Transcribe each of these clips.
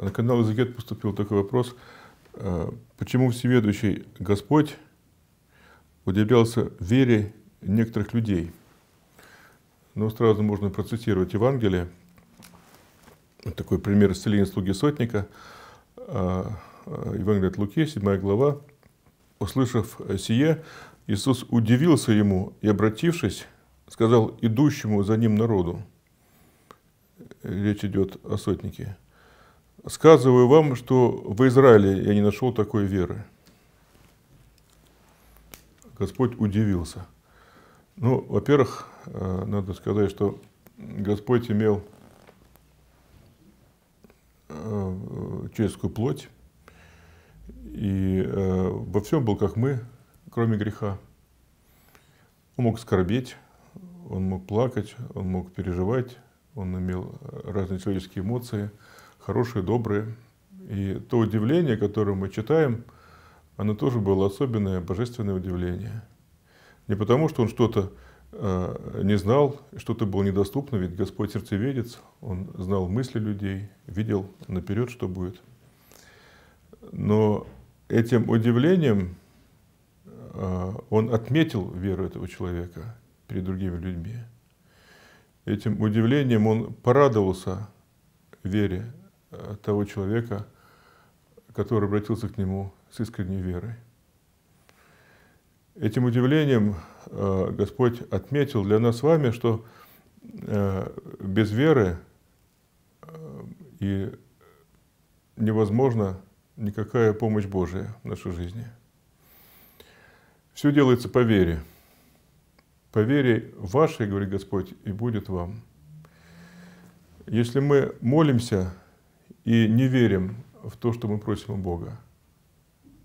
На канал Изагет поступил такой вопрос. Э, Почему Всеведущий Господь удивлялся вере некоторых людей? Ну, сразу можно процитировать Евангелие. такой пример исцеления слуги сотника. Э, э, Евангелие от Луки, 7 глава. «Услышав сие, Иисус удивился ему и, обратившись, сказал идущему за ним народу». Речь идет о сотнике – сказываю вам, что в Израиле я не нашел такой веры. Господь удивился. Ну, во-первых, э, надо сказать, что Господь имел э, человеческую плоть и э, во всем был как мы, кроме греха. Он мог скорбеть, он мог плакать, он мог переживать, он имел разные человеческие эмоции – хорошие, добрые. И то удивление, которое мы читаем, оно тоже было особенное, божественное удивление. Не потому, что он что-то э, не знал, что-то было недоступно, ведь Господь сердцеведец, он знал мысли людей, видел наперед, что будет. Но этим удивлением э, он отметил веру этого человека перед другими людьми. Этим удивлением он порадовался вере Э, того человека, который обратился к нему с искренней верой. Этим удивлением э, Господь отметил для нас с вами, что э, без веры и невозможна никакая помощь Божия в нашей жизни. Все делается по вере. По вере вашей, говорит Господь, и будет вам. Если мы молимся и не верим в то, что мы просим у Бога,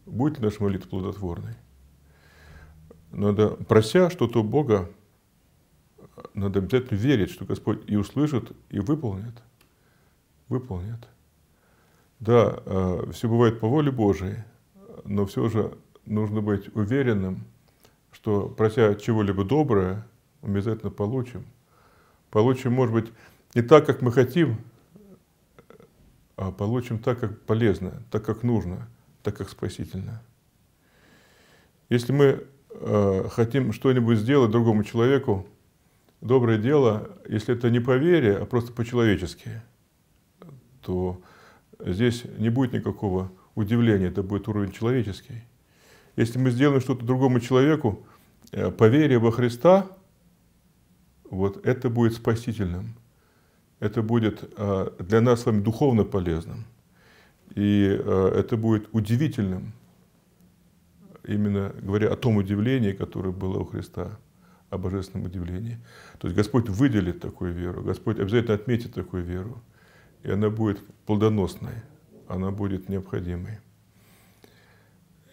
будет ли наша молитва плодотворной? Надо, прося что-то у Бога, надо обязательно верить, что Господь и услышит, и выполнит. Выполнит. Да, э, все бывает по воле Божией, но все же нужно быть уверенным, что прося чего-либо доброе, мы обязательно получим. Получим, может быть, не так, как мы хотим, а получим так, как полезно, так, как нужно, так, как спасительно. Если мы э, хотим что-нибудь сделать другому человеку, доброе дело, если это не по вере, а просто по-человечески, то здесь не будет никакого удивления, это будет уровень человеческий. Если мы сделаем что-то другому человеку, э, по вере во Христа, вот это будет спасительным это будет э, для нас с вами духовно полезным. И э, это будет удивительным, именно говоря о том удивлении, которое было у Христа, о божественном удивлении. То есть Господь выделит такую веру, Господь обязательно отметит такую веру, и она будет плодоносной, она будет необходимой.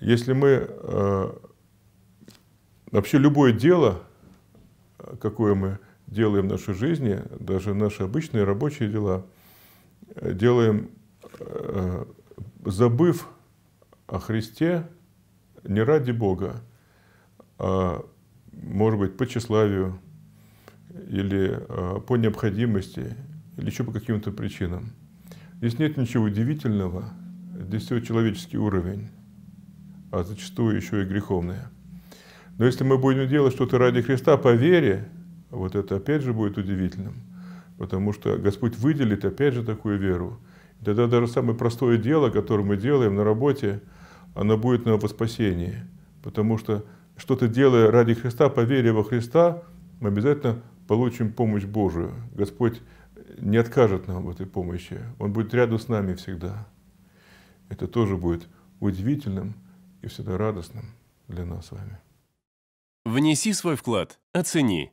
Если мы... Э, вообще любое дело, какое мы делаем в нашей жизни, даже наши обычные рабочие дела, делаем, э, забыв о Христе не ради Бога, а, может быть, по тщеславию или э, по необходимости, или еще по каким-то причинам. Здесь нет ничего удивительного, здесь всего человеческий уровень, а зачастую еще и греховный. Но если мы будем делать что-то ради Христа по вере, вот это опять же будет удивительным, потому что Господь выделит опять же такую веру. И тогда даже самое простое дело, которое мы делаем на работе, оно будет на во Потому что что-то делая ради Христа, по вере во Христа, мы обязательно получим помощь Божию. Господь не откажет нам в этой помощи. Он будет рядом с нами всегда. Это тоже будет удивительным и всегда радостным для нас с вами. Внеси свой вклад, оцени